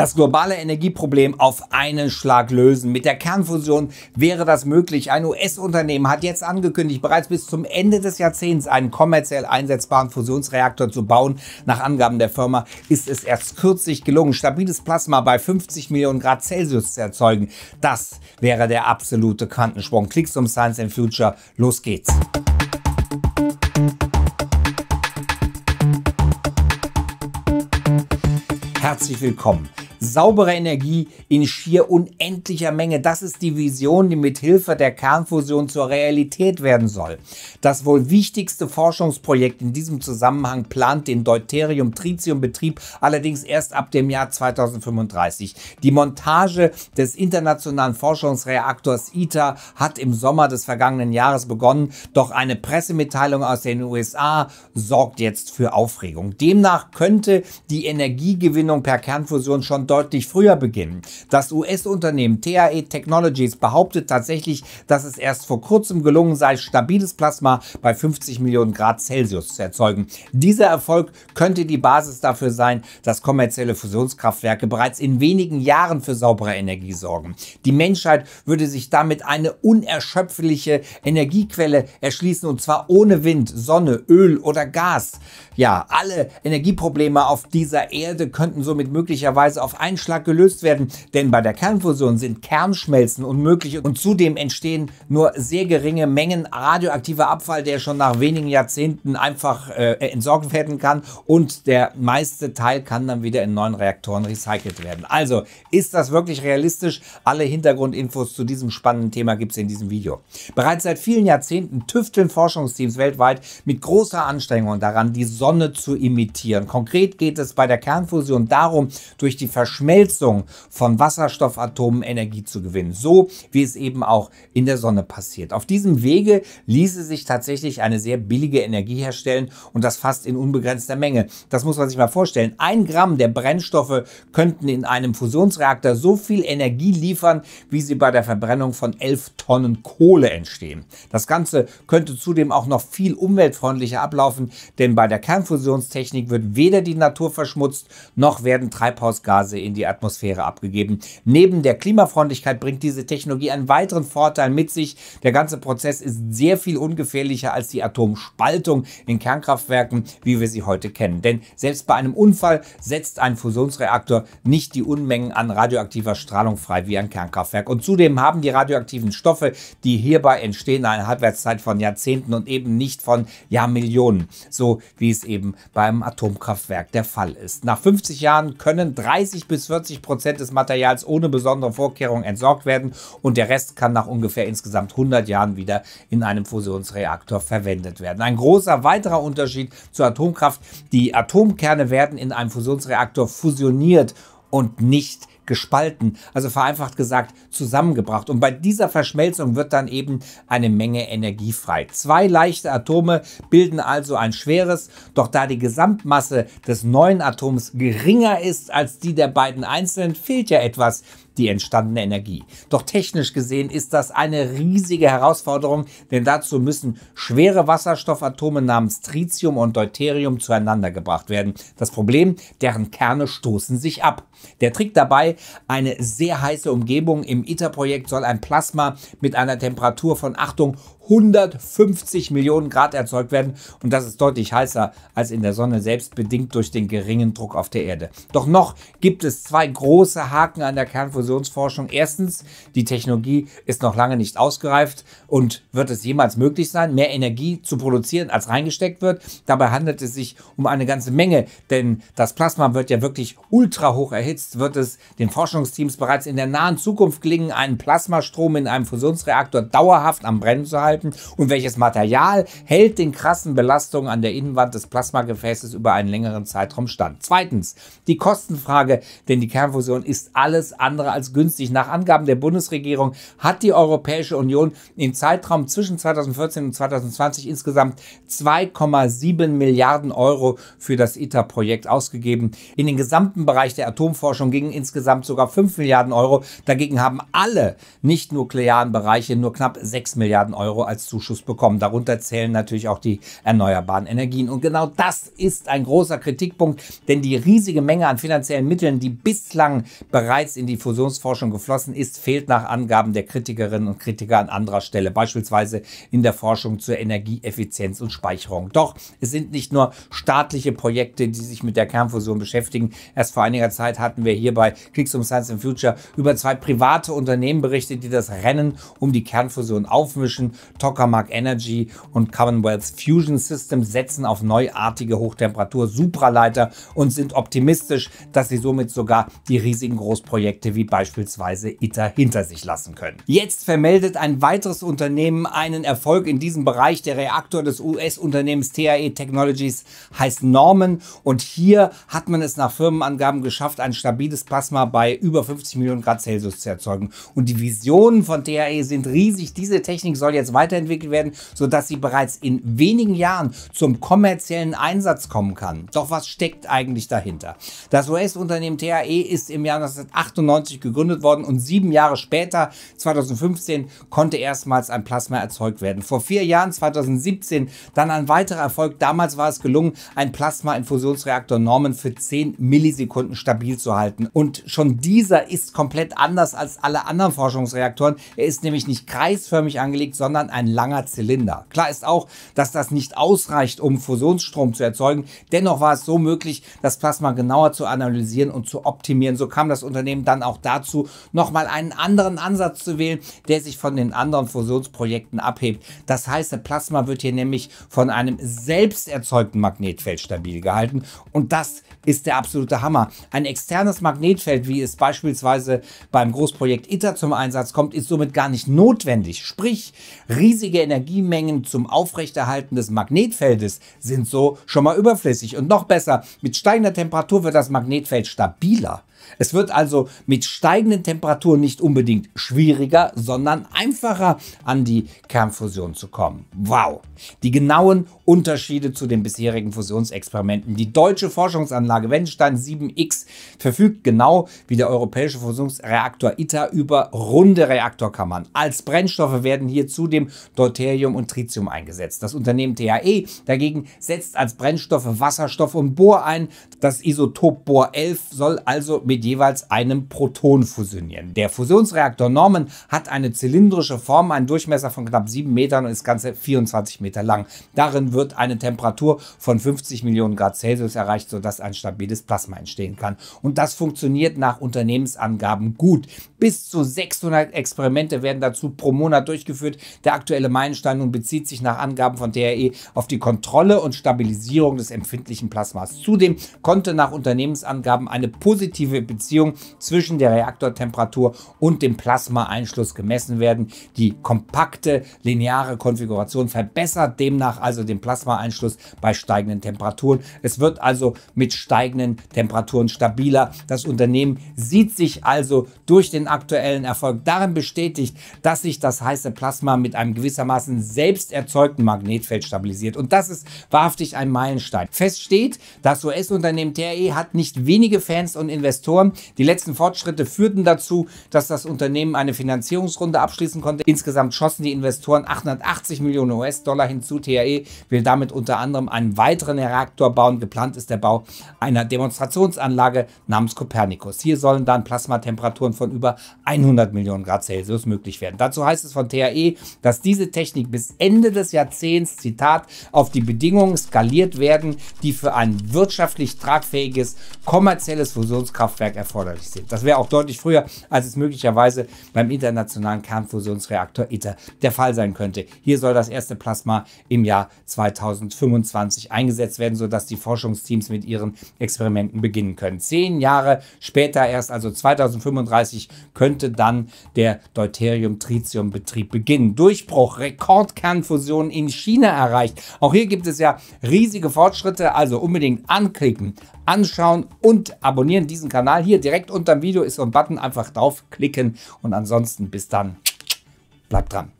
das globale Energieproblem auf einen Schlag lösen. Mit der Kernfusion wäre das möglich. Ein US-Unternehmen hat jetzt angekündigt, bereits bis zum Ende des Jahrzehnts einen kommerziell einsetzbaren Fusionsreaktor zu bauen. Nach Angaben der Firma ist es erst kürzlich gelungen, stabiles Plasma bei 50 Millionen Grad Celsius zu erzeugen. Das wäre der absolute Quantensprung. Klicks um Science and Future. Los geht's. Herzlich willkommen saubere Energie in schier unendlicher Menge. Das ist die Vision, die mit Hilfe der Kernfusion zur Realität werden soll. Das wohl wichtigste Forschungsprojekt in diesem Zusammenhang plant den Deuterium-Tritium-Betrieb allerdings erst ab dem Jahr 2035. Die Montage des internationalen Forschungsreaktors ITER hat im Sommer des vergangenen Jahres begonnen, doch eine Pressemitteilung aus den USA sorgt jetzt für Aufregung. Demnach könnte die Energiegewinnung per Kernfusion schon deutlich deutlich früher beginnen. Das US-Unternehmen TAE Technologies behauptet tatsächlich, dass es erst vor kurzem gelungen sei, stabiles Plasma bei 50 Millionen Grad Celsius zu erzeugen. Dieser Erfolg könnte die Basis dafür sein, dass kommerzielle Fusionskraftwerke bereits in wenigen Jahren für saubere Energie sorgen. Die Menschheit würde sich damit eine unerschöpfliche Energiequelle erschließen und zwar ohne Wind, Sonne, Öl oder Gas. Ja, alle Energieprobleme auf dieser Erde könnten somit möglicherweise auf ein Einschlag gelöst werden, denn bei der Kernfusion sind Kernschmelzen unmöglich und zudem entstehen nur sehr geringe Mengen radioaktiver Abfall, der schon nach wenigen Jahrzehnten einfach äh, entsorgt werden kann und der meiste Teil kann dann wieder in neuen Reaktoren recycelt werden. Also ist das wirklich realistisch? Alle Hintergrundinfos zu diesem spannenden Thema gibt es in diesem Video. Bereits seit vielen Jahrzehnten tüfteln Forschungsteams weltweit mit großer Anstrengung daran, die Sonne zu imitieren. Konkret geht es bei der Kernfusion darum, durch die Verschmelzung Verschmelzung von Wasserstoffatomen Energie zu gewinnen, so wie es eben auch in der Sonne passiert. Auf diesem Wege ließe sich tatsächlich eine sehr billige Energie herstellen und das fast in unbegrenzter Menge. Das muss man sich mal vorstellen. Ein Gramm der Brennstoffe könnten in einem Fusionsreaktor so viel Energie liefern, wie sie bei der Verbrennung von 11 Tonnen Kohle entstehen. Das Ganze könnte zudem auch noch viel umweltfreundlicher ablaufen, denn bei der Kernfusionstechnik wird weder die Natur verschmutzt, noch werden Treibhausgase in die Atmosphäre abgegeben. Neben der Klimafreundlichkeit bringt diese Technologie einen weiteren Vorteil mit sich. Der ganze Prozess ist sehr viel ungefährlicher als die Atomspaltung in Kernkraftwerken, wie wir sie heute kennen. Denn selbst bei einem Unfall setzt ein Fusionsreaktor nicht die Unmengen an radioaktiver Strahlung frei wie ein Kernkraftwerk. Und zudem haben die radioaktiven Stoffe, die hierbei entstehen, eine Halbwertszeit von Jahrzehnten und eben nicht von Jahrmillionen, so wie es eben beim Atomkraftwerk der Fall ist. Nach 50 Jahren können 30 bis 40 Prozent des Materials ohne besondere Vorkehrungen entsorgt werden und der Rest kann nach ungefähr insgesamt 100 Jahren wieder in einem Fusionsreaktor verwendet werden. Ein großer weiterer Unterschied zur Atomkraft, die Atomkerne werden in einem Fusionsreaktor fusioniert und nicht gespalten, also vereinfacht gesagt zusammengebracht. Und bei dieser Verschmelzung wird dann eben eine Menge Energie frei. Zwei leichte Atome bilden also ein schweres, doch da die Gesamtmasse des neuen Atoms geringer ist als die der beiden einzelnen, fehlt ja etwas die entstandene Energie. Doch technisch gesehen ist das eine riesige Herausforderung, denn dazu müssen schwere Wasserstoffatome namens Tritium und Deuterium zueinander gebracht werden. Das Problem, deren Kerne stoßen sich ab. Der Trick dabei, eine sehr heiße Umgebung im ITER-Projekt soll ein Plasma mit einer Temperatur von Achtung 150 Millionen Grad erzeugt werden und das ist deutlich heißer als in der Sonne selbst, bedingt durch den geringen Druck auf der Erde. Doch noch gibt es zwei große Haken an der Kernfusionsforschung. Erstens, die Technologie ist noch lange nicht ausgereift und wird es jemals möglich sein, mehr Energie zu produzieren, als reingesteckt wird. Dabei handelt es sich um eine ganze Menge, denn das Plasma wird ja wirklich ultra hoch erhitzt, wird es den Forschungsteams bereits in der nahen Zukunft gelingen, einen Plasmastrom in einem Fusionsreaktor dauerhaft am Brennen zu halten halten und welches Material hält den krassen Belastungen an der Innenwand des Plasmagefäßes über einen längeren Zeitraum stand. Zweitens, die Kostenfrage, denn die Kernfusion ist alles andere als günstig. Nach Angaben der Bundesregierung hat die Europäische Union im Zeitraum zwischen 2014 und 2020 insgesamt 2,7 Milliarden Euro für das ITER-Projekt ausgegeben. In den gesamten Bereich der Atomforschung gingen insgesamt sogar 5 Milliarden Euro. Dagegen haben alle nicht-nuklearen Bereiche nur knapp 6 Milliarden Euro Euro als Zuschuss bekommen. Darunter zählen natürlich auch die erneuerbaren Energien. Und genau das ist ein großer Kritikpunkt, denn die riesige Menge an finanziellen Mitteln, die bislang bereits in die Fusionsforschung geflossen ist, fehlt nach Angaben der Kritikerinnen und Kritiker an anderer Stelle, beispielsweise in der Forschung zur Energieeffizienz und Speicherung. Doch es sind nicht nur staatliche Projekte, die sich mit der Kernfusion beschäftigen. Erst vor einiger Zeit hatten wir hier bei Klicks um Science and Future über zwei private Unternehmen berichtet, die das Rennen um die Kernfusion aufmischen. Tokamak Energy und Commonwealth Fusion Systems setzen auf neuartige Hochtemperatur-Supraleiter und sind optimistisch, dass sie somit sogar die riesigen Großprojekte wie beispielsweise ITER hinter sich lassen können. Jetzt vermeldet ein weiteres Unternehmen einen Erfolg in diesem Bereich. Der Reaktor des US-Unternehmens TAE Technologies heißt Norman und hier hat man es nach Firmenangaben geschafft, ein stabiles Plasma bei über 50 Millionen Grad Celsius zu erzeugen. Und die Visionen von TAE sind riesig. Diese Technik soll jetzt weiter weiterentwickelt werden, sodass sie bereits in wenigen Jahren zum kommerziellen Einsatz kommen kann. Doch was steckt eigentlich dahinter? Das US-Unternehmen THE ist im Jahr 1998 gegründet worden und sieben Jahre später, 2015, konnte erstmals ein Plasma erzeugt werden. Vor vier Jahren, 2017, dann ein weiterer Erfolg. Damals war es gelungen, ein Plasma-Infusionsreaktor Norman für 10 Millisekunden stabil zu halten. Und schon dieser ist komplett anders als alle anderen Forschungsreaktoren. Er ist nämlich nicht kreisförmig angelegt, sondern ein langer Zylinder. Klar ist auch, dass das nicht ausreicht, um Fusionsstrom zu erzeugen. Dennoch war es so möglich, das Plasma genauer zu analysieren und zu optimieren. So kam das Unternehmen dann auch dazu, nochmal einen anderen Ansatz zu wählen, der sich von den anderen Fusionsprojekten abhebt. Das heißt, das Plasma wird hier nämlich von einem selbst erzeugten Magnetfeld stabil gehalten und das ist der absolute Hammer. Ein externes Magnetfeld, wie es beispielsweise beim Großprojekt ITER zum Einsatz kommt, ist somit gar nicht notwendig. Sprich, riesige Energiemengen zum Aufrechterhalten des Magnetfeldes sind so schon mal überflüssig. Und noch besser, mit steigender Temperatur wird das Magnetfeld stabiler. Es wird also mit steigenden Temperaturen nicht unbedingt schwieriger, sondern einfacher an die Kernfusion zu kommen. Wow! Die genauen Unterschiede zu den bisherigen Fusionsexperimenten. Die deutsche Forschungsanlage Wendstein 7X verfügt genau wie der europäische Fusionsreaktor ITER über runde Reaktorkammern. Als Brennstoffe werden hier zudem Deuterium und Tritium eingesetzt. Das Unternehmen THE dagegen setzt als Brennstoffe Wasserstoff und Bohr ein. Das Isotop Bohr 11 soll also mit mit jeweils einem Proton fusionieren. Der Fusionsreaktor Norman hat eine zylindrische Form, einen Durchmesser von knapp 7 Metern und ist ganze 24 Meter lang. Darin wird eine Temperatur von 50 Millionen Grad Celsius erreicht, sodass ein stabiles Plasma entstehen kann. Und das funktioniert nach Unternehmensangaben gut. Bis zu 600 Experimente werden dazu pro Monat durchgeführt. Der aktuelle Meilenstein nun bezieht sich nach Angaben von TRE auf die Kontrolle und Stabilisierung des empfindlichen Plasmas. Zudem konnte nach Unternehmensangaben eine positive Folge Beziehung zwischen der Reaktortemperatur und dem Plasmaeinschluss gemessen werden. Die kompakte lineare Konfiguration verbessert demnach also den Plasmaeinschluss bei steigenden Temperaturen. Es wird also mit steigenden Temperaturen stabiler. Das Unternehmen sieht sich also durch den aktuellen Erfolg darin bestätigt, dass sich das heiße Plasma mit einem gewissermaßen selbst erzeugten Magnetfeld stabilisiert. Und das ist wahrhaftig ein Meilenstein. Fest steht, das US-Unternehmen TRE hat nicht wenige Fans und Investoren Investoren. Die letzten Fortschritte führten dazu, dass das Unternehmen eine Finanzierungsrunde abschließen konnte. Insgesamt schossen die Investoren 880 Millionen US-Dollar hinzu. TAE will damit unter anderem einen weiteren Reaktor bauen. Geplant ist der Bau einer Demonstrationsanlage namens Copernicus. Hier sollen dann Plasmatemperaturen von über 100 Millionen Grad Celsius möglich werden. Dazu heißt es von TAE, dass diese Technik bis Ende des Jahrzehnts, Zitat, auf die Bedingungen skaliert werden, die für ein wirtschaftlich tragfähiges kommerzielles Fusionskraftwerk Kraftwerk erforderlich sind. Das wäre auch deutlich früher, als es möglicherweise beim internationalen Kernfusionsreaktor ITER der Fall sein könnte. Hier soll das erste Plasma im Jahr 2025 eingesetzt werden, sodass die Forschungsteams mit ihren Experimenten beginnen können. Zehn Jahre später erst, also 2035, könnte dann der Deuterium-Tritium-Betrieb beginnen. Durchbruch, Rekordkernfusion in China erreicht. Auch hier gibt es ja riesige Fortschritte, also unbedingt anklicken anschauen und abonnieren diesen Kanal. Hier direkt unter dem Video ist so ein Button, einfach draufklicken und ansonsten bis dann. Bleibt dran.